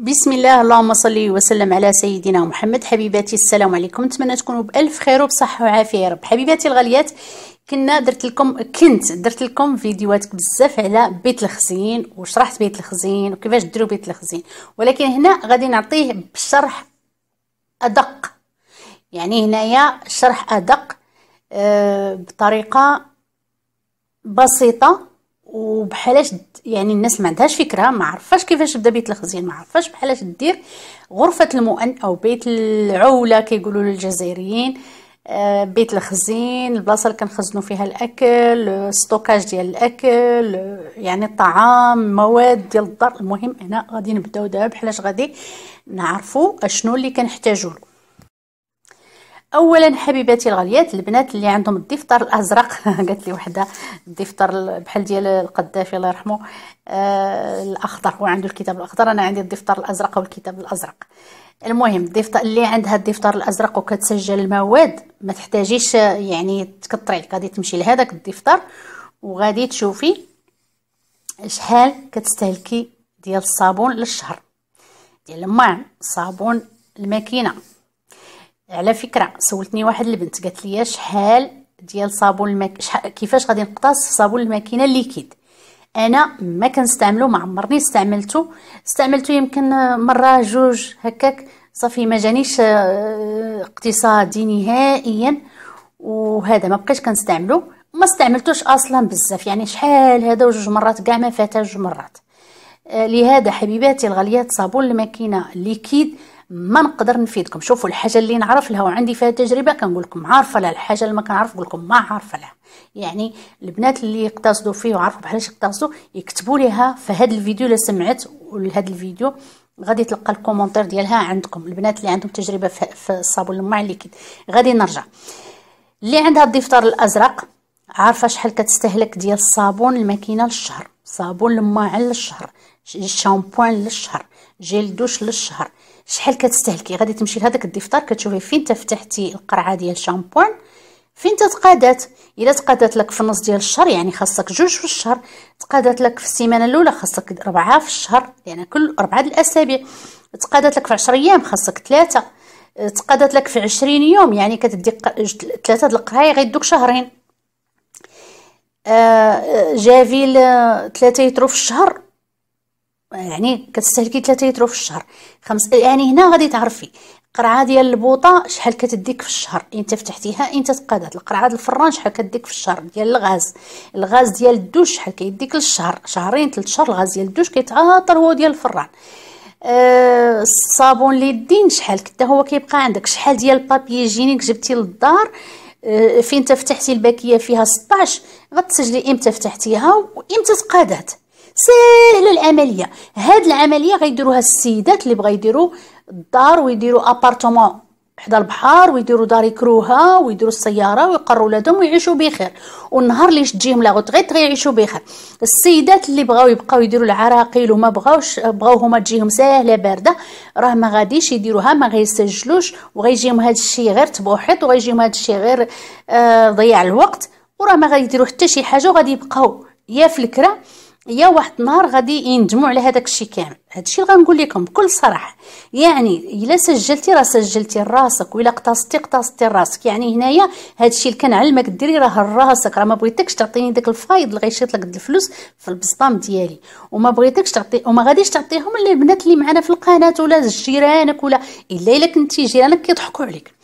بسم الله اللهم صل وسلم على سيدنا محمد حبيباتي السلام عليكم نتمنى تكونوا بالف خير وبصحه وعافيه يا رب حبيباتي الغاليات كنا درت لكم كنت درت لكم فيديوهات بزاف على بيت الخزين وشرحت بيت الخزين وكيفاش ديروا بيت الخزين ولكن هنا غادي نعطيه بشرح ادق يعني هنايا شرح ادق بطريقه بسيطه وبحالاش يعني الناس ما عندهاش فكره ما عرفاش كيفاش تبدا بيت الخزين ما عرفاش بحالاش دير غرفه المؤن او بيت العوله كيقولوا للجزائريين آه، بيت الخزين البلاصه اللي كنخزنوا فيها الاكل ستوكاج ديال الاكل يعني الطعام مواد ديال الدار المهم هنا غادي نبداو دابا بحالاش غادي نعرفوا اشنو اللي له اولا حبيباتي الغاليات البنات اللي عندهم الدفتر الازرق قالت لي وحده الدفتر بحال ديال القذافي الله يرحمه آه الاخضر هو عنده الكتاب الاخضر انا عندي الدفتر الازرق والكتاب الازرق المهم الدفتر اللي عندها الدفتر الازرق وكتسجل المواد ما تحتاجيش يعني تكثري عليك غادي تمشي لهذاك الدفتر وغادي تشوفي شحال كتستهلكي ديال الصابون للشهر ديال الماء صابون الماكينه على فكره سولتني واحد البنت قالت لي شحال ديال صابون الماك... كيفاش غادي نقتص صابون الماكينه ليكيد انا ما كنستعملو ما عمرني استعملته استعملته يمكن مره جوج هكاك صافي ما جانيش آه، اقتصادي نهائيا وهذا ما بقيتش كنستعملو ما استعملتوش اصلا بزاف يعني شحال هذا وجوج مرات كاع ما فاتها جوج مرات آه، لهذا حبيباتي الغاليات صابون الماكينه ليكيد ما نقدر نفيدكم شوفوا الحاجه اللي نعرف لها وعندي فيها تجربه كنقول لكم عارفه لها الحاجه اللي ما كنعرف نقول لكم ما عارفه لها يعني البنات اللي يقتصدوا فيه وعارفوا بحالاش يقتصدوا يكتبوا ليها في هذا الفيديو اللي سمعت ولهذا الفيديو غادي تلقى الكومونتير ديالها عندكم البنات اللي عندهم تجربه في الصابون الماء الليكيد غادي نرجع اللي عندها الضفدر الازرق عارفه شحال كتستهلك ديال الصابون الماكينه للشهر صابون الماء للشهر الشامبوان للشهر جيل دوش للشهر شحال كتستهلكي غادي تمشي لهذاك الدفتر كتشوفي فين تفتحتي القرعه ديال الشامبوان فين تتقادات الا تقادات لك في النص ديال الشهر يعني خاصك جوج في الشهر تقادات لك في السيمانه الاولى خاصك اربعه في الشهر يعني كل اربعه الاسابيع تقادات لك في 10 ايام خاصك ثلاثه تقادات لك في 20 يوم يعني كتدي ثلاثه د القرايه غيدوك شهرين آه جافيل آه، ثلاثه يترو في الشهر يعني كتستهلكي 3 لتر في الشهر خمس يعني هنا غادي تعرفي قرعه ديال البوطه شحال كتديك في الشهر انت فتحتيها انت تقادات القرعه ديال الفران شحال كديك في الشهر ديال الغاز الغاز ديال الدوش شحال كيديك للشهر شهرين ثلاث شهور الغاز ديال الدوش كيتعاطر هو ديال الفران أه الصابون شحال كدا هو كيبقى عندك شحال ديال البابي جينيك جبتي للدار آه، فين تفتحتي الباكيه فيها 16 غتسجلي امتى فتحتيها وامتى تقادات ساهله العمليه هاد العمليه غيديروها السيدات اللي بغا يديروا الدار ويديروا ابارتمون حدا البحر ويديروا دار يكروها ويديروا السياره ويقروا ولادهم ويعيشوا بخير والنهار اللي تجيهم لا غوتغيت غيعيشوا بخير السيدات اللي بغاو يبقاو يديروا العراقيل وما بغاوش بغاو هما تجيهم ساهله بارده راه ما غاديش يديروها ما غيسجلوش وغيجيهم هذا الشيء غير تبوحط وغيجيهم هذا الشيء غير آه ضياع الوقت وراه ما غيديروا حتى شي حاجه وغادي يبقاو يا في الكره يا واحد النهار غادي يندموا على هذاك الشيء كامل هادشي اللي غنقول لكم بكل صراحه يعني الا سجلتي راه سجلتي راسك والا اقتصتي اقتصتي راسك يعني هنايا هادشي اللي كنعلمك ديري راه راسك راه ما بغيتكش تعطيني داك الفايض اللي غيشيط لك الفلوس في البسطام ديالي وما بغيتكش تعطي وما غاديش تعطيهم للبنات اللي معنا في القناه ولا جيرانك ولا الا الا كنتي جيرانك كيضحكوا عليك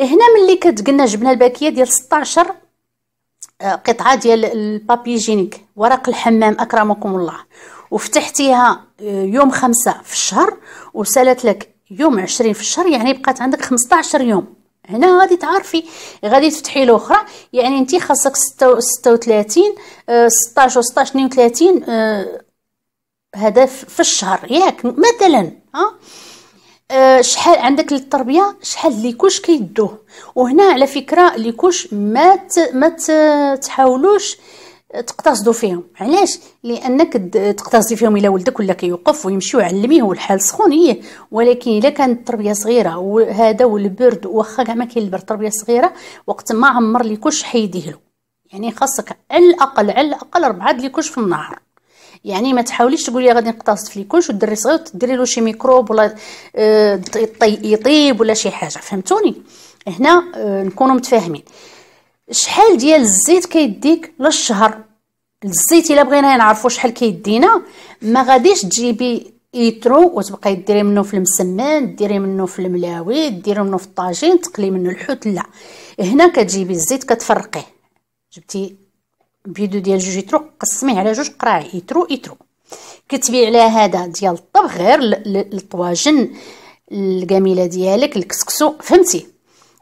هنا ملي كتقلنا جبنا الباكيه ديال 16 آه، قطعه ديال البابي جينيك ورق الحمام أكرمكم الله وفتحتيها آه، يوم خمسة في الشهر وسالت لك يوم عشرين في الشهر يعني بقات عندك خمسطاشر يوم هنا غادي تعرفي غادي تفتحي الاخرى يعني انت خاصك ستة وثلاثين آه، ستاش وستاش اثنين وثلاثين آه، هذا في الشهر ياك مثلا ها شحال عندك للتربيه شحال ليكوش كيدوه وهنا على فكره ليكوش ما ما تحاولوش تقتصدوا فيهم علاش لانك تقتصدي فيهم الى ولدك ولا كيوقف ويمشي وعلميه والحال سخون هي ولكن الا كانت التربيه صغيره وهذا والبرد واخا كاع ما كاين البرد تربيه صغيره وقت ما عمر ليكوش حيديه له يعني خاصك على الاقل على الاقل اربعه ليكوش في النهار يعني ما تحاوليش تقولي غادي نقتصد في ليكوش والدري صغير تدري له شي ميكروب ولا آه، يطيب ولا شي حاجه فهمتوني هنا آه، نكونوا متفاهمين شحال ديال الزيت كيديك للشهر الزيت الا بغينا نعرفوا شحال كيدينا ما غاديش تجيبي ايترو وتبقاي ديري منه في المسمن ديري منه في الملاوي ديري منه في الطاجين تقلي منه الحوت لا هنا كتجيبي الزيت كتفرقيه جبتي بيدو ديال جوج ايترو قسميه على جوج قراع ايترو ايترو كتبيع على هذا ديال الطبخ غير الطواجن الجميله ديالك الكسكسو فهمتي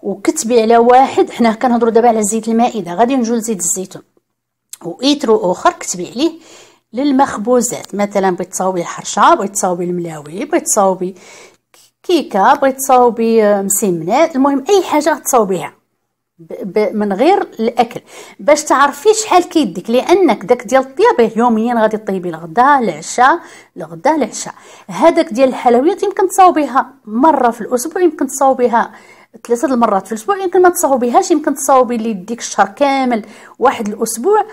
وكتبي على واحد حنا كنهضروا دابا على زيت المائده غادي نجول زيت الزيتون وإيترو اخر كتبي عليه للمخبوزات مثلا بغيت تصاوبي الحرشه بغيت تصاوبي الملاوي بغيت تصاوبي كيكه بغيت تصاوبي آه، مسمنات المهم اي حاجه تصاوبيها من غير الاكل باش تعرفي شحال كيديك لانك داك ديال الطيابه إيه، يوميا غادي طيبي الغداء العشاء الغداء العشاء هذاك ديال الحلويات يمكن تصاوبيها مره في الاسبوع يمكن تصاوبيها ثلاثه المرات في الاسبوع يمكن ما تصاوبيهاش يمكن تصاوبي اللي يديك الشهر كامل واحد الاسبوع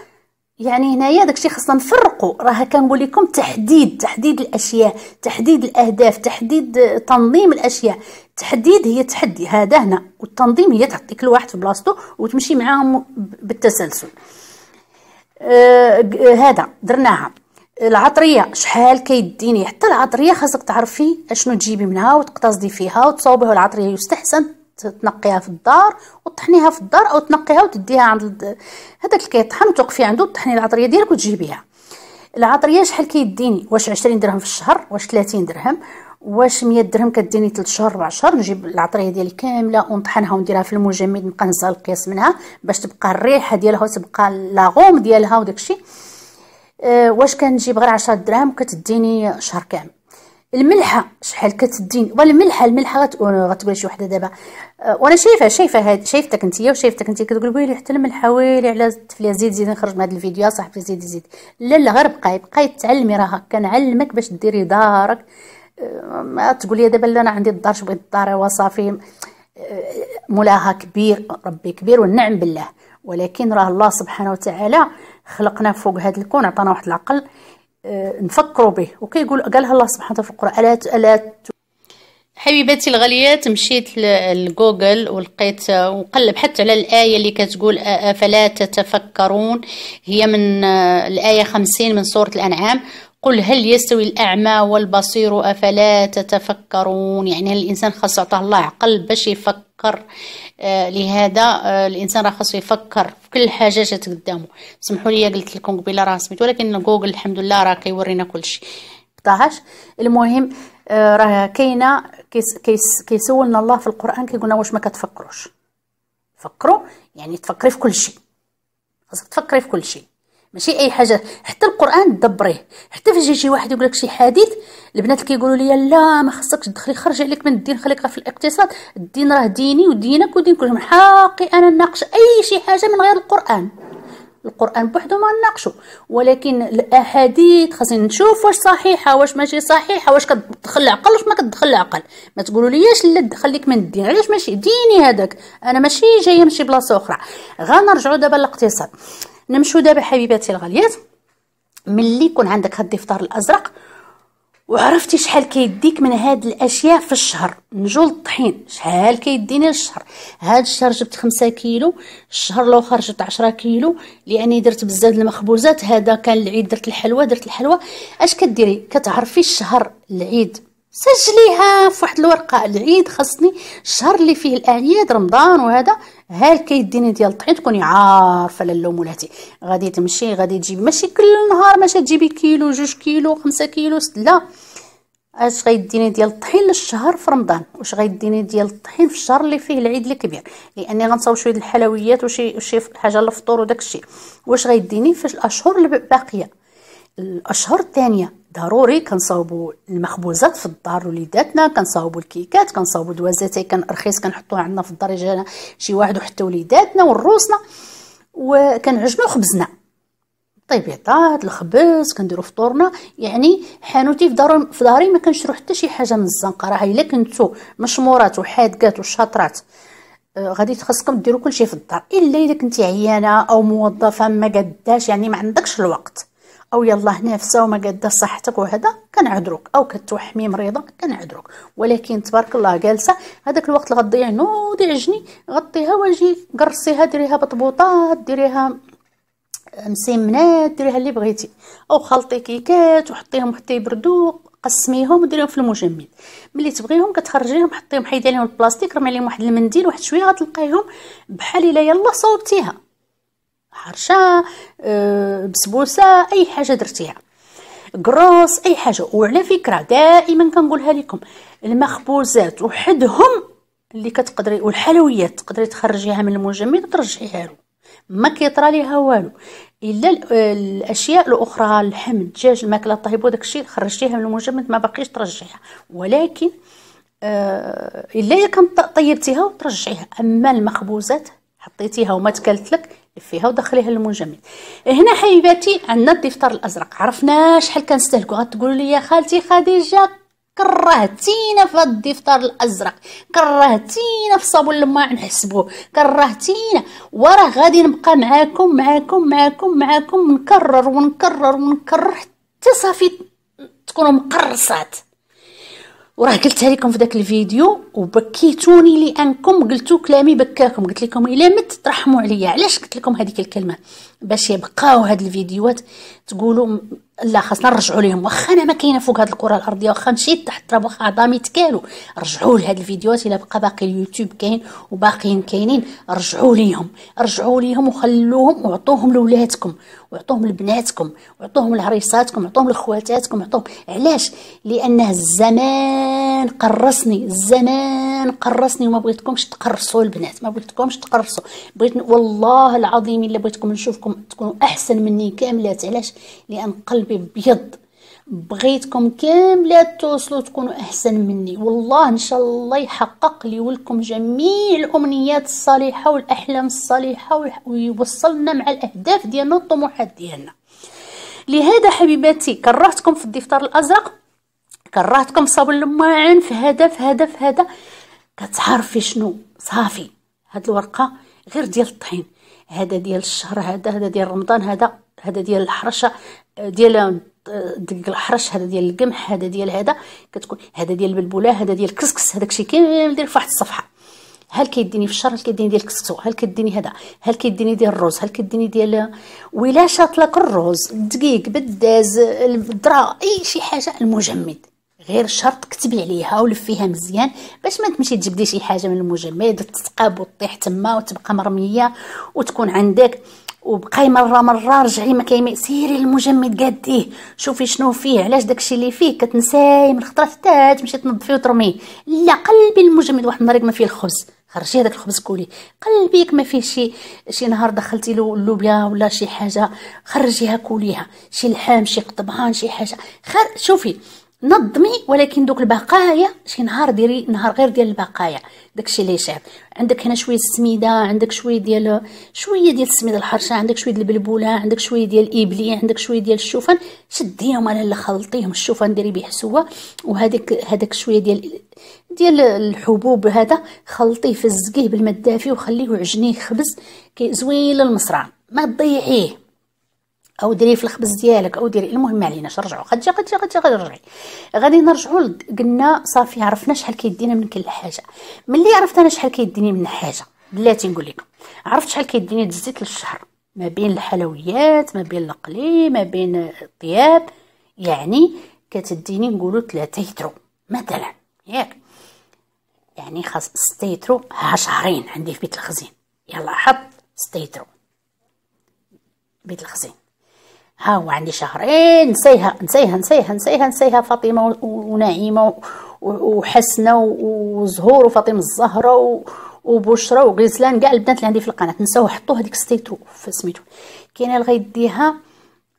يعني هنايا داكشي خصنا نفرقوا راه كنقول لكم تحديد تحديد الاشياء تحديد الاهداف تحديد تنظيم الاشياء تحديد هي تحدي هذا هنا والتنظيم هي تحطي كل واحد في بلاصتو وتمشي معاهم بالتسلسل آه هذا درناها العطريه شحال كيديني حتى العطريه خاصك تعرفي اشنو تجيبي منها وتقتصدي فيها وتصاوبيها العطريه يستحسن تنقيها في الدار وتطحنيها في الدار او تنقيها وتديها عند هذاك اللي كيطحن وتوقفي عنده وتطحني العطريه ديالك بها العطريه شحال كيديني واش 20 درهم في الشهر واش 30 درهم واش 100 درهم كديني 3 شهور 4 شهور نجيب العطريه ديالي كامله ونطحنها ونديرها في المجمد نبقى نزال القياس منها باش تبقى الريحه ديالها وتبقى لاغوم ديالها وداكشي أه واش كنجيب غير 10 درهم كتديني شهر كامل الملحه شحال كتدين والملحه الملحه غتقول شي وحده دابا أه، وانا شايفه شايفه هاد شايفتك انت وشايفتك انت كتقول ويلي حتى الملحه ويلي على الطفله زيد زيد نخرج من هاد الفيديو صاحبي زيد زيد لا لا غير بقاي بقاي تعلمي راه كنعلمك باش ديري دارك ما أه، أه، تقولي دابا لا انا عندي الدار شبغيت الدار وصافي مولاها كبير ربي كبير والنعم بالله ولكن راه الله سبحانه وتعالى خلقنا فوق هذا الكون عطانا واحد العقل آه، نفكروا به وكيقول قالها الله سبحانه وتعالى في القران الا الا حبيباتي الغاليات مشيت لجوجل ولقيت آه، وقلب حتى على الآية اللي كتقول فلا تتفكرون هي من آه، الآية خمسين من سورة الأنعام قل هل يستوي الأعمى والبصير أفلا تتفكرون يعني هل الإنسان خاص يعطاه الله عقل باش يفكر آه لهذا آه الإنسان راه خاصو يفكر في كل حاجة جات قدامه سمحوا لي قلت لكم قبيلة راه سميت ولكن جوجل الحمد لله راه كيورينا كل شيء طاهاش المهم آه، راه كاينه كيسولنا الله في القرآن كيقولنا واش ما كتفكروش فكروا يعني تفكري في كل شيء خاصك تفكري في كل شيء ماشي اي حاجه حتى القران دبريه حتى فاش يجي واحد يقول لك شي حديث البنات كيقولوا لي لا ما خصكش تدخلي خرج عليك من الدين خليك في الاقتصاد الدين راه ديني ودينك ودين كلهم حقي انا نناقش اي شي حاجه من غير القران القران بوحدو ما نناقشو ولكن الاحاديث خاصني نشوف واش صحيحه واش ماشي صحيحه واش كتدخل العقل واش ما كتدخل العقل ما تقولوا ليش لا دخليك من الدين علاش ماشي ديني هذاك انا ماشي جايه من شي بلاصه اخرى غنرجعوا دابا للاقتصاد نمشو دابا حبيباتي الغاليات ملي يكون عندك هاد الدفتر الازرق وعرفتي شحال كيديك من هاد الاشياء في الشهر نجول الطحين شحال كيديني الشهر هاد الشهر جبت خمسة كيلو الشهر الاخر جبت عشرة كيلو لاني درت بزاف المخبوزات هذا كان العيد درت الحلوى درت الحلوى اش كديري كتعرفي الشهر العيد سجليها في واحد الورقه العيد خاصني الشهر اللي فيه الاعياد رمضان وهذا هالكيد كيديني ديال الطحين تكوني عارفه لالو مولاتي غادي تمشي غادي تجيب ماشي كل نهار ماشي تجيبي كيلو جوج كيلو خمسة كيلو ست لا اش غيديني ديال الطحين للشهر في رمضان واش غيديني ديال الطحين في الشهر اللي فيه العيد الكبير لاني غنصاوب شويه الحلويات وشي شي حاجه للفطور وداك الشيء واش غيديني في الاشهر الباقيه الاشهر الثانيه ضروري كنصاوبوا المخبوزات في الدار وليداتنا كنصاوبوا الكيكات كنصاوبوا دوازاتي كان رخيص كنحطوه عندنا في الدار جانا شي واحد وحتى وليداتنا وروسنا وكنعجنوا خبزنا طيبيطات الخبز كنديروا فطورنا يعني حانوتي في داري في داري ما كنشرو حتى شي حاجه من الزنقه راه الا كنتو مشمورات وحادقات وشاطرات آه، غادي تخصكم ديروا كلشي في الدار الا الا كنتي عيانه او موظفه ما قداش يعني ما عندكش الوقت او يلا هنا في ساوما قاده صحتك وهذا كنعذروك او كتوحمي مريضه كنعذروك ولكن تبارك الله جالسه هذاك الوقت اللي غتضيع نوضي عجني غطيها واجي قرصيها ديريها بطبوطات ديريها مسمنات ديريها اللي بغيتي او خلطي كيكات وحطيهم حتى يبردو قسميهم وديريهم في المجمد ملي تبغيهم كتخرجيهم حطيهم حيدي عليهم البلاستيك رمي عليهم واحد المنديل واحد شويه غتلقايهم بحال الا يلا صوبتيها حرشه آه، بسبوسه اي حاجه درتيها كروس اي حاجه وعلى فكره دائما كنقولها لكم المخبوزات وحدهم اللي كتقدري والحلويات تقدري تخرجيها من المجمد وترجعيها له ما كيطرى ليها والو الا الاشياء الاخرى اللحم الدجاج الماكله الطيبه وداك الشيء خرجتيها من المجمد ما باقيش ترجعيها ولكن آه الا كان طيبتيها وترجعيها اما المخبوزات حطيتيها وما تكلت لك فيها ودخليها للمنجمد هنا حبيباتي عندنا الدفتر الازرق عرفنا شحال كنستهلكو غتقولوا لي يا خالتي خديجه كرهتينا في الدفتر الازرق كرهتينا في صابون الماء نحسبوه كرهتينا وراه غادي نبقى معاكم معاكم معاكم معاكم نكرر ونكرر ونكرر حتى صافي تكونوا مقرصات وراه قلتها لكم في داك الفيديو وبكيتوني لانكم قلتو كلامي بكاكم قلت لكم الا مت ترحموا عليا علاش قلت لكم هذيك الكلمه باش يبقاو هاد الفيديوهات تقولوا لا خاصنا نرجعوا لهم واخا انا ما كاينه فوق هاد الكره الارضيه واخا مشيت تحت التراب واخا عظامي تكالو رجعوا لهاد الفيديوهات الا بقى باقي اليوتيوب كاين وباقيين كاينين رجعوا ليهم رجعوا ليهم وخلوهم وعطوهم لولادكم وعطوهم لبناتكم وعطوهم لعريساتكم وعطوهم لخواتاتكم وعطوهم علاش لانه الزمان قرصني الزمان قرصني وما بغيتكمش تقرصوا البنات ما بغيتكمش تقرصوا بغيت والله العظيم الا بغيتكم نشوفكم تكونوا احسن مني كاملات علاش لان قلبي ابيض بغيتكم كامله توصلوا تكونوا احسن مني والله ان شاء الله يحقق لي ولكم جميع الامنيات الصالحه والاحلام الصالحه ويوصلنا مع الاهداف ديالنا والطموحات ديالنا لهذا حبيباتي كرهتكم في الدفتر الازرق كرهتكم في صابون الماعن في هذا في هذا في هذا كتعرفي شنو صافي هاد الورقه غير ديال الطحين هذا ديال الشهر هذا هذا ديال رمضان هذا هذا ديال الحرشه ديال ديك الحرش هذا ديال القمح هذا ديال هذا كتكون هذا ديال البلبوله هذا ديال الكسكس هذاك الشيء كامل دير في واحد الصفحه هل كيديني في الشهر هل كيديني ديال الكسكسو هل كيديني هذا هل كيديني ديال الرز هل كيديني ديال ولا شاطلك الرز الدقيق بالداز الذره اي شي حاجه المجمد غير شرط كتبي عليها ولفيها مزيان باش ما تمشي تجبدي شي حاجه من المجمد تتقاب وتطيح تما وتبقى مرميه وتكون عندك وبقاي مره مره رجعي ما كاين سيري المجمد قاديه شوفي شنو فيه علاش داكشي اللي فيه كتنساي من خطره حتى تمشي تنظفيه وترميه لا قلبي المجمد واحد النهار ما فيه الخبز خرجي هذاك الخبز كولي قلبيك ما فيه شي شي نهار دخلتي له اللوبيا ولا شي حاجه خرجيها كوليها شي لحام شي قطبان شي حاجه خر... شوفي نظمي ولكن دوك البقايا شي نهار ديري نهار غير ديال البقايا داكشي اللي شعب عندك هنا شويه السميده عندك شويه ديال شويه ديال السميده الحرشه عندك شويه ديال البلبوله عندك شويه ديال الابلي عندك شويه ديال الشوفان شديهم على الا خلطيهم الشوفان ديري به حسوه وهذيك هذاك شويه ديال ديال الحبوب هذا خلطيه فزقيه بالماء الدافي وخليه عجنيه خبز كي زوين للمصرع ما تضيعيه او ديريه في الخبز ديالك او ديري المهم ما عليناش نرجعوا غتجي غتجي غتجي جا غادي نرجعي غادي نرجعوا قلنا صافي عرفنا شحال كيدينا من كل حاجه ملي عرفت انا شحال كيديني من حاجه بلاتي نقول لكم عرفت شحال كيديني الزيت للشهر ما بين الحلويات ما بين القلي ما بين الطياب يعني كتديني نقولوا 3 يترو مثلا ياك يعني خاص 6 يترو ها شهرين عندي في بيت الخزين يلا حط 6 يترو بيت الخزين ها هو عندي شهرين نسيها نسيها نسيها نسيها نسيها فاطمه ونعيمه وحسنه وزهور وفاطمه الزهره وبشرى وغزلان كاع البنات اللي عندي في القناه نساو حطوا هذيك ستيترو فسميتو كاينه اللي غيديها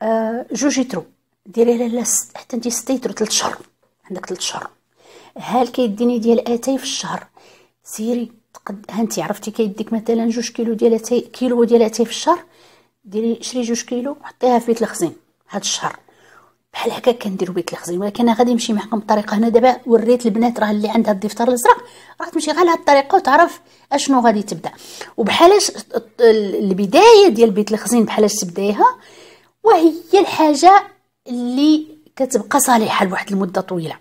آه، جوج يترو ديري لا حتى انت ستيترو 3 شهر عندك 3 شهر هل كيديني ديال اتاي في الشهر سيري تقد هانتي عرفتي كيديك مثلا جوج كيلو ديال اتاي كيلو ديال اتاي في الشهر ديري شري جوج كيلو حطيها في بيت الخزين هاد الشهر بحال هكا كنديرو بيت الخزين ولكن انا غادي نمشي معكم بطريقه هنا دابا وريت البنات راه اللي عندها الضفدر الازرق راه تمشي غير هاد الطريقه وتعرف اشنو غادي تبدا وبحالاش البدايه ديال بيت الخزين بحالاش تبدايها وهي الحاجه اللي كتبقى صالحه لواحد المده طويله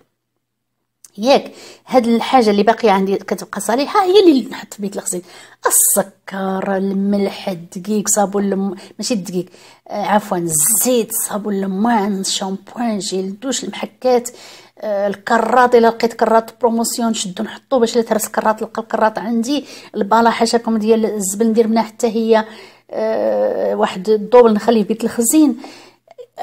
ياك هاد الحاجه اللي باقيه عندي كتبقى صالحه هي اللي نحط في بيت الخزين السكر الملح الدقيق صابون الم... ماشي الدقيق آه عفوا الزيت صابون الماعن الشامبوان جيل دوش المحكات آه الكراط الا لقيت كراط بروموسيون نشدو نحطو باش لا ترس كراط لقى الكراط عندي البالا حاشاكم ديال الزبل ندير منها حتى هي آه واحد الدوبل نخليه بيت الخزين آه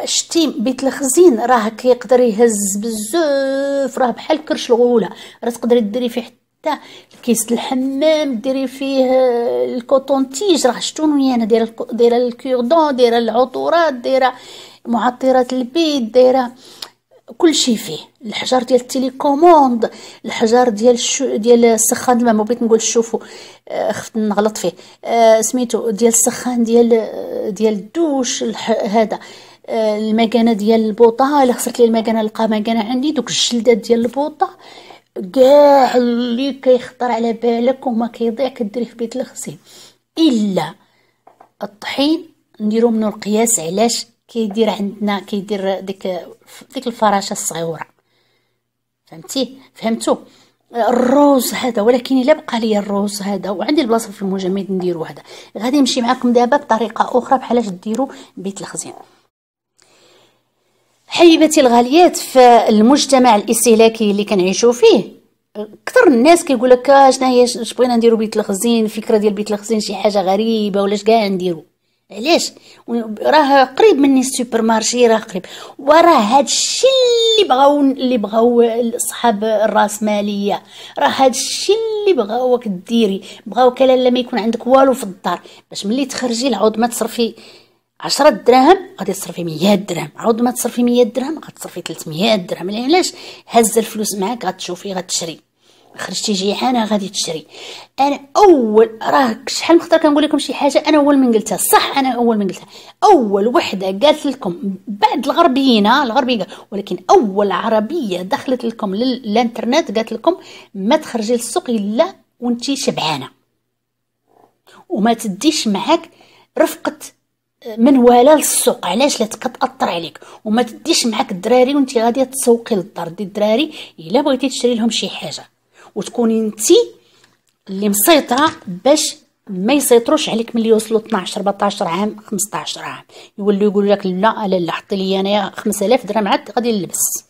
شتيم بيت الخزين راه كيقدر يهز بزاف راه بحال كرش الغوله راه تقدري ديري فيه حتى كيس الحمام ديري فيه آه، الكوتون تيج راه شتوني انا دايره دايره الكوردون دايره العطورات دايره معطرات البيت دايره كل شيء فيه الحجر ديال التليكوموند الحجر ديال الشو ديال السخان الماء بغيت نقول شوفوا آه خفت نغلط فيه آه سميتو ديال السخان ديال آه، ديال الدوش الح... هذا آه، المكانه ديال البوطه الا خسرت لي المكانه نلقى مكانه عندي دوك الجلدات ديال البوطه كاع اللي كيخطر على بالك وما كيضيع كديريه في بيت الخزين الا الطحين نديرو منو القياس علاش كيدير عندنا كيدير ديك ديك الفراشه الصغيره فهمتي فهمتو الروز هذا ولكن الا بقى لي الروز هذا وعندي البلاصه في المجمد نديرو هذا غادي نمشي معاكم دابا بطريقه اخرى بحال اش بيت الخزين حبيبتي الغاليات في المجتمع الاستهلاكي اللي كنعيشو فيه كثر الناس كيقول لك آه، شنو هي اش بغينا نديرو بيت الخزين الفكره ديال بيت الخزين شي حاجه غريبه ولاش كاع نديرو علاش راه قريب مني السوبر مارشي راه قريب وراه هادشي اللي بغاو اللي بغاو اصحاب الراسماليه راه هادشي اللي بغاوك ديري بغاوك لا ما يكون عندك والو في الدار باش ملي تخرجي العود ما تصرفي عشرة دراهم غادي تصرفي مية درهم عاود ما تصرفي مية درهم غتصرفي 300 درهم يعني علاش هز الفلوس معاك غتشوفي غتشري خرجتي جيعانه غادي تشري انا اول راه شحال من خطره كنقول لكم شي حاجه انا اول من قلتها صح انا اول من قلتها اول وحده قالت لكم بعد الغربيين الغربيه الغربيين ولكن اول عربيه دخلت لكم للانترنت قالت لكم ما تخرجي للسوق الا وانت شبعانه وما تديش معاك رفقه من ولا للسوق علاش لا كتاثر عليك وما تديش معاك الدراري وانت غادي تسوقي للدار دي الدراري الا بغيتي تشري لهم شي حاجه وتكوني انت اللي مسيطره باش ما يسيطروش عليك ملي يوصلوا 12 14 عام 15 عام يولوا يقولوا لك لا لا حطي لي انايا 5000 درهم عاد غادي نلبس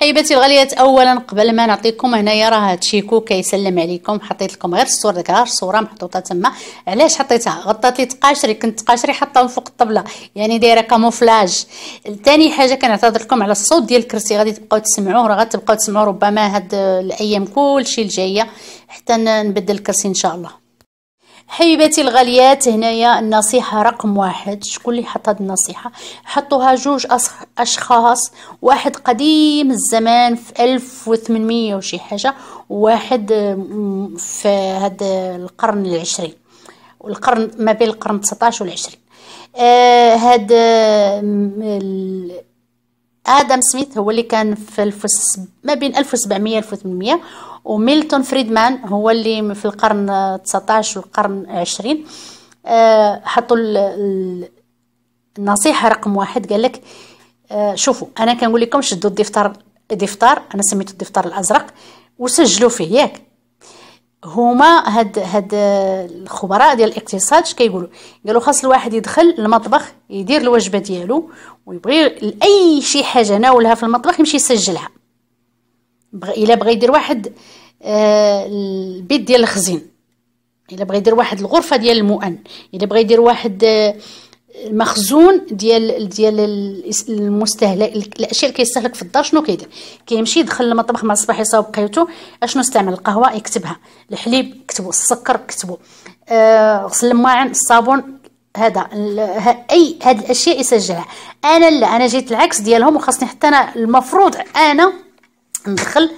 حبيباتي الغاليات اولا قبل ما نعطيكم هنايا راه تشيكو كيسلم عليكم حطيت لكم غير الصور ديك غير الصوره محطوطه تما علاش حطيتها غطات لي تقاشري كنت تقاشري حاطه فوق الطبله يعني دايره كاموفلاج ثاني حاجه كنعتذر لكم على الصوت ديال الكرسي غادي تبقاو تسمعوه راه غتبقاو تسمعوه ربما هاد الايام كلشي الجايه حتى نبدل الكرسي ان شاء الله حبيباتي الغاليات هنايا النصيحة رقم واحد شكون اللي حط هذه النصيحة حطوها جوج أشخاص واحد قديم الزمان في 1800 وشي حاجة وواحد في هذا القرن العشرين والقرن ما بين القرن 19 والعشرين آه هاد آدم سميث هو اللي كان في الفس ما بين 1700 1800 وميلتون فريدمان هو اللي في القرن 19 والقرن 20 آه، حطوا النصيحه رقم واحد قال لك آه، شوفوا انا كنقول لكم شدوا الدفتر دفتر انا سميته الدفتر الازرق وسجلوا فيه ياك هما هاد هاد الخبراء ديال الاقتصاد اش كيقولوا قالوا خاص الواحد يدخل المطبخ يدير الوجبه ديالو ويبغي اي شي حاجه ناولها في المطبخ يمشي يسجلها بغ... الا بغى يدير واحد آه، البيت ديال الخزين الا بغى يدير واحد الغرفه ديال المؤن الا بغى يدير واحد المخزون آه، ديال ديال المستهلك الاشياء اللي كيستهلك في الدار شنو كيدير كيمشي يدخل المطبخ مع الصباح يصاوب قهوتو اشنو استعمل القهوه يكتبها الحليب كتبو السكر كتبو آه غسل الماعن الصابون هذا اي هاد الاشياء يسجلها انا لا انا جيت العكس ديالهم وخاصني حتى انا المفروض انا ندخل آه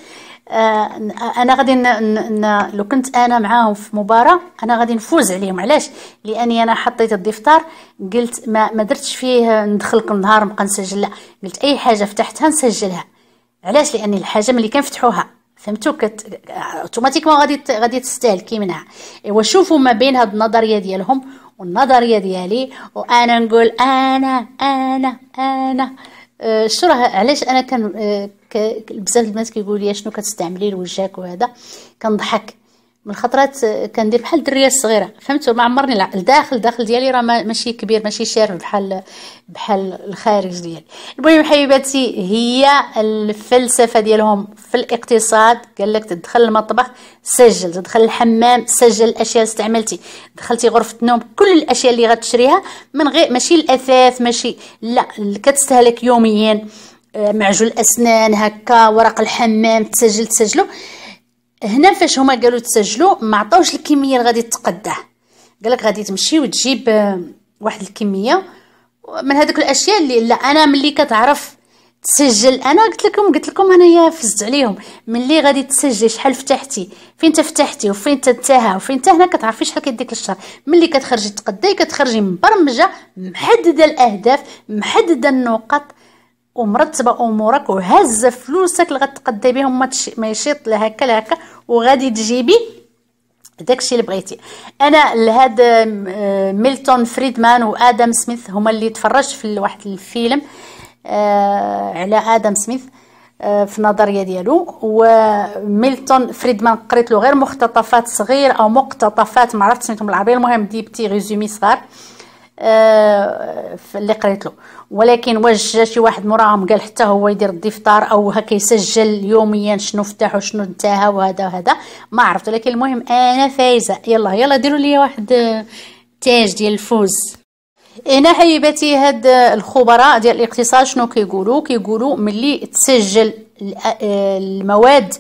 آه، انا غادي ن... ن... لو كنت انا معاهم في مباراه انا غادي نفوز عليهم علاش لاني انا حطيت الدفتر قلت ما ما درتش فيه ندخل كل نهار نبقى نسجل لا قلت اي حاجه فتحتها نسجلها علاش لاني الحاجه ملي كنفتحوها فهمتوا كت... اوتوماتيكمون غادي ت... غادي تستهلكي منها ايوا شوفوا ما بين هاد النظريه ديالهم والنظريه ديالي وانا نقول انا انا انا, أنا. آه، شو راه علاش انا كان آه، بزاف البنات كيقول لي شنو كتستعملي لوجهك وهذا كنضحك من الخطرات كندير بحال الدريه الصغيره فهمتوا ما عمرني العقل الداخل داخل ديالي راه ماشي كبير ماشي شارف بحال بحال الخارج ديالي المهم حبيباتي هي الفلسفه ديالهم في الاقتصاد قال لك تدخل المطبخ سجل تدخل الحمام سجل الاشياء اللي استعملتي دخلتي غرفه النوم كل الاشياء اللي غتشريها من غير ماشي الاثاث ماشي لا كتستهلك يوميا آه، معجون الاسنان هكا ورق الحمام تسجل تسجلوا هنا فاش هما قالوا تسجلوا ما عطاوش الكميه اللي غادي تقدا قالك غادي تمشي وتجيب آه، واحد الكميه من هذوك الاشياء اللي لا انا ملي كتعرف تسجل انا قلت لكم قلت لكم انايا فزت عليهم ملي غادي تسجلي شحال فتحتي فين تفتحتي وفين تنتهى وفين تهنا كتعرفي شحال كيديك الشهر ملي كتخرجي تقداي كتخرجي مبرمجه محدده الاهداف محدده النقط ومرتبه امورك وهازه فلوسك اللي غتقدي بهم ما, تش... ما هكا لهكا لهكا وغادي تجيبي داكشي اللي بغيتي انا لهاد آه، ميلتون فريدمان وادم سميث هما اللي تفرجت في واحد الفيلم آه على ادم سميث آه، في النظريه ديالو وميلتون فريدمان قريت له غير مقتطفات صغير او مقتطفات ما عرفتش سميتهم بالعربيه المهم دي بتي ريزومي صغار آه آه، اللي قريت له ولكن واش جا شي واحد موراهم قال حتى هو يدير الدفتر او هكا يسجل يوميا شنو فتح وشنو انتهى وهذا وهذا ما عرفت ولكن المهم انا فايزه يلا يلا ديروا لي واحد آه، تاج ديال الفوز هنا حبيباتي هاد آه، الخبراء ديال الاقتصاد شنو كيقولوا كيقولوا ملي تسجل المواد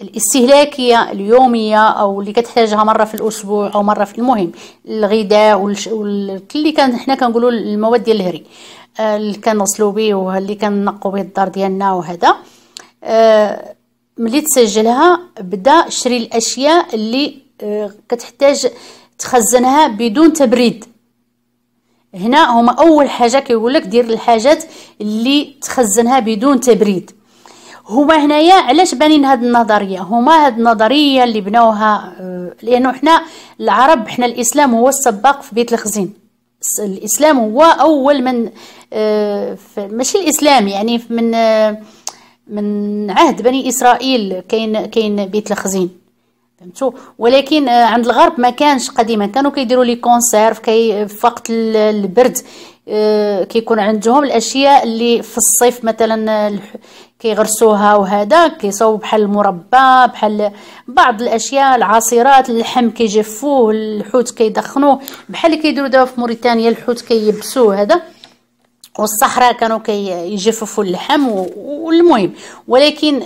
الاستهلاكية اليومية أو اللي كتحتاجها مرة في الأسبوع أو مرة في المهم الغذاء والش... واللي كان حنا كنقولوا المواد ديال الهري آه، اللي كنغسلو به واللي كننقوا به الدار ديالنا وهذا آه، ملي تسجلها بدا شري الأشياء اللي آه، كتحتاج تخزنها بدون تبريد هنا هما أول حاجة كيقول لك دير الحاجات اللي تخزنها بدون تبريد هما هنايا علاش بانين هاد النظريه هما هاد النظريه اللي بنوها آه، لانه حنا العرب حنا الاسلام هو السباق في بيت الخزين الاسلام هو اول من آه، ماشي الاسلام يعني من آه، من عهد بني اسرائيل كاين كاين بيت الخزين فهمتوا ولكن عند الغرب ما كانش قديما كانوا كيديروا لي كونسيرف كي في وقت البرد كيكون عندهم الاشياء اللي في الصيف مثلا كيغرسوها وهذا كيصاوب بحال المربى بحال بعض الاشياء العصيرات اللحم كيجفوه الحوت كيدخنوه بحال اللي كيديروا دابا في موريتانيا الحوت كيبسوه هذا والصحراء كانوا كيجففوا كي اللحم والمهم ولكن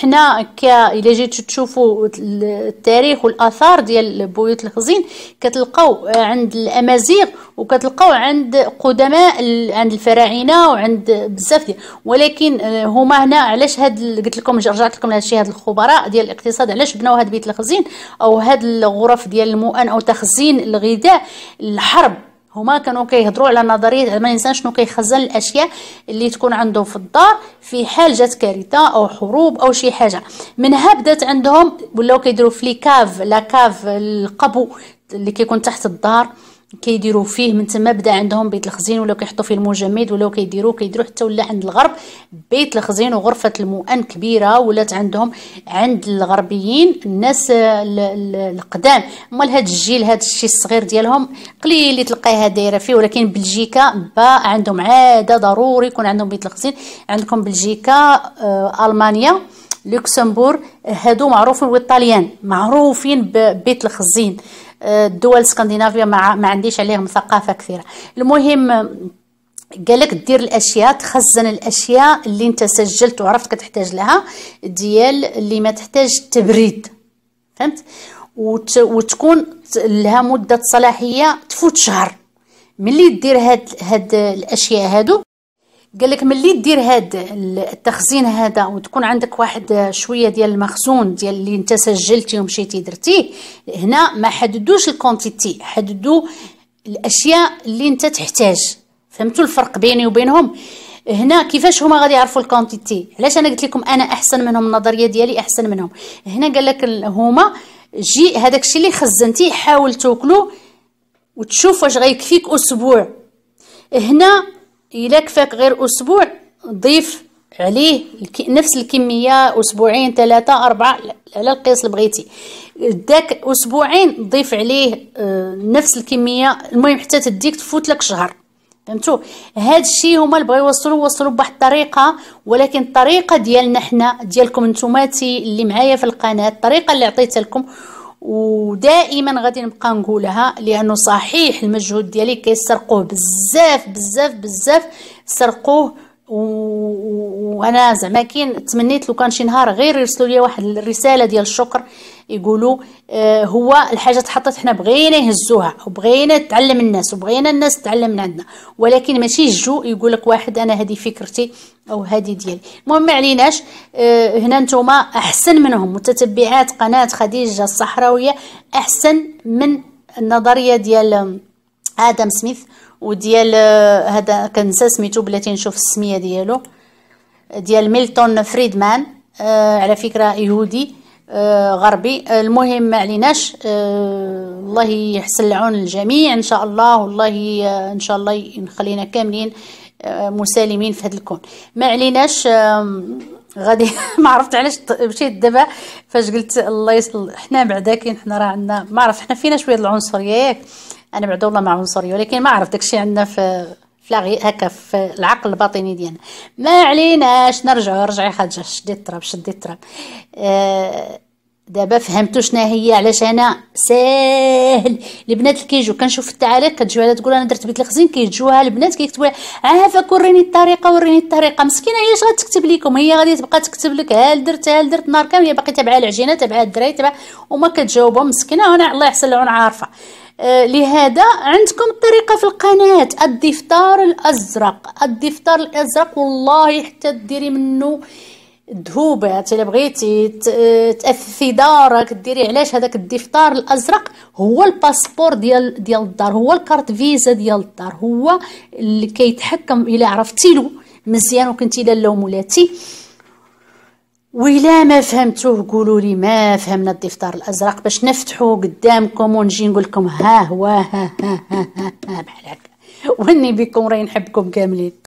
حنا ك الا جيتو تشوفوا التاريخ والاثار ديال بيوت الخزين كتلقاو عند الامازيغ وكتلقاو عند قدماء عند الفراعنه وعند بزاف ديال ولكن آه، هما هنا علاش هاد قلت لكم رجعت لكم لهادشي هاد الخبراء ديال الاقتصاد علاش بناو هاد بيت الخزين او هاد الغرف ديال المؤن او تخزين الغذاء الحرب هما كانوا كيهضروا على نظريه ما الانسان شنو كيخزن الاشياء اللي تكون عنده في الدار في حال جات كارثه او حروب او شي حاجه منها بدات عندهم ولاو كيديروا في لي كاف لا كاف القبو اللي كيكون تحت الدار كيديروا فيه من تما بدا عندهم بيت الخزين ولاو كيحطوا فيه المجمد ولاو كيديروا كيديروا حتى ولا عند الغرب بيت الخزين وغرفه المؤن كبيره ولات عندهم عند الغربيين الناس القدام مال هاد الجيل هاد الشيء الصغير ديالهم قليل اللي تلقايها دايره فيه ولكن بلجيكا با عندهم عاده ضروري يكون عندهم بيت الخزين عندكم بلجيكا آه، المانيا لوكسمبورغ هادو معروفين والطليان معروفين ببيت الخزين الدول الاسكندنافيه ما, ما عنديش عليهم ثقافه كثيره المهم قالك دير الاشياء تخزن الاشياء اللي انت سجلت وعرفت كتحتاج لها ديال اللي ما تحتاج تبريد فهمت وت... وتكون لها مده صلاحيه تفوت شهر ملي دير هاد هاد الاشياء هادو قال لك ملي دير هاد التخزين هذا وتكون عندك واحد شويه ديال المخزون ديال اللي انت سجلتي ومشيتي درتيه هنا ما حددوش الكونتيتي حددوا الاشياء اللي انت تحتاج فهمتوا الفرق بيني وبينهم هنا كيفاش هما غادي يعرفوا الكونتيتي علاش انا قلت لكم انا احسن منهم النظريه ديالي احسن منهم هنا قال لك هما جي هذاك الشيء اللي خزنتيه حاول توكلو وتشوف واش غيكفيك اسبوع هنا الا كفاك غير اسبوع ضيف عليه نفس الكميه اسبوعين ثلاثه اربعه على القياس اللي بغيتي داك اسبوعين ضيف عليه آه، نفس الكميه المهم حتى تديك تفوت لك شهر فهمتوا هذا الشيء هما اللي بغاو يوصلوا وصلوا بواحد الطريقه ولكن الطريقه ديالنا حنا ديالكم نتوما اللي معايا في القناه الطريقه اللي عطيتها لكم ودائما غادي نبقى نقولها لانه صحيح المجهود ديالي كيسرقوه بزاف بزاف بزاف سرقوه وانا زعما كاين تمنيت لو كان شي نهار غير يرسلوا لي واحد الرساله ديال الشكر يقولوا آه هو الحاجه تحطت حنا بغينا يهزوها وبغينا تعلم الناس وبغينا الناس تعلم من عندنا ولكن ماشي جو يقول لك واحد انا هذه فكرتي او هذه ديالي المهم ما عليناش آه هنا نتوما احسن منهم متتبعات قناه خديجه الصحراويه احسن من النظريه ديال ادم سميث وديال آه، هذا كنسى سميتو بلاتي نشوف السميه ديالو ديال ميلتون فريدمان آه على فكره يهودي آه غربي المهم ما عليناش آه الله يحسن العون الجميع ان شاء الله والله آه، ان شاء الله يخلينا كاملين آه مسالمين في هذا الكون ما عليناش آه غادي ما عرفت علاش مشيت دابا فاش قلت الله يصل حنا بعدا كاين حنا راه عندنا ما عرف حنا فينا شويه العنصريه ياك آه انا بعد والله ما عنصري ولكن ما عرفت داكشي عندنا في فلاغي هكا في العقل الباطني ديالنا ما عليناش نرجع رجعي خدجه شدي التراب شدي التراب آه دابا فهمتو شنو هي علاش انا ساهل البنات اللي كيجيو كنشوف التعاليق كتجيو تقول انا درت بيت الخزين كيجوها البنات كيكتبوا عافاك آه، وريني الطريقه وريني الطريقه مسكينه هي اش غتكتب لكم هي غادي تبقى تكتب لك هل درت هل درت نهار كامل هي باقي تبعها العجينه تبعها الدراري تبعها وما كتجاوبهم مسكينه وانا الله يحسن لها عارفه آه، لهذا عندكم طريقه في القناه الدفتر الازرق الدفتر الازرق والله حتى ديري منه ذهوبات الا بغيتي تاثثي دارك ديري علاش هذاك الدفتر الازرق هو الباسبور ديال ديال الدار هو الكارت فيزا ديال الدار هو اللي كيتحكم الا عرفتي له مزيان وكنتي الا مولاتي ويلا ما فهمتوه قولوا لي ما فهمنا الدفتر الازرق باش نفتحو قدامكم ونجي نقول لكم ها هو ها ها ها ها, ها بحال هكا واني بكم راي نحبكم كاملين